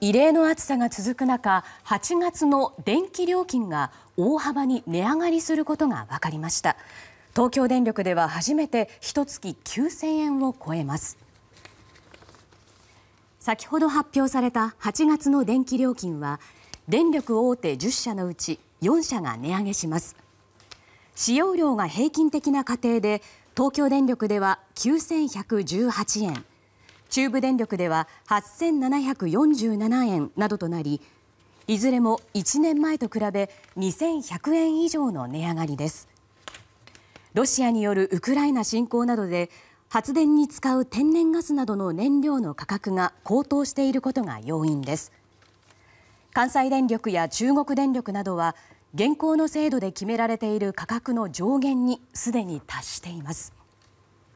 異例の暑さが続く中8月の電気料金が大幅に値上がりすることが分かりました東京電力では初めて一月9000円を超えます先ほど発表された8月の電気料金は電力大手10社のうち4社が値上げします使用量が平均的な家庭で東京電力では9118円中部電力では8747円などとなりいずれも1年前と比べ2100円以上の値上がりです。ロシアによるウクライナ侵攻などで発電に使う天然ガスなどの燃料の価格が高騰していることが要因です。関西電力や中国電力などは現行の制度で決められている価格の上限にすでに達しています。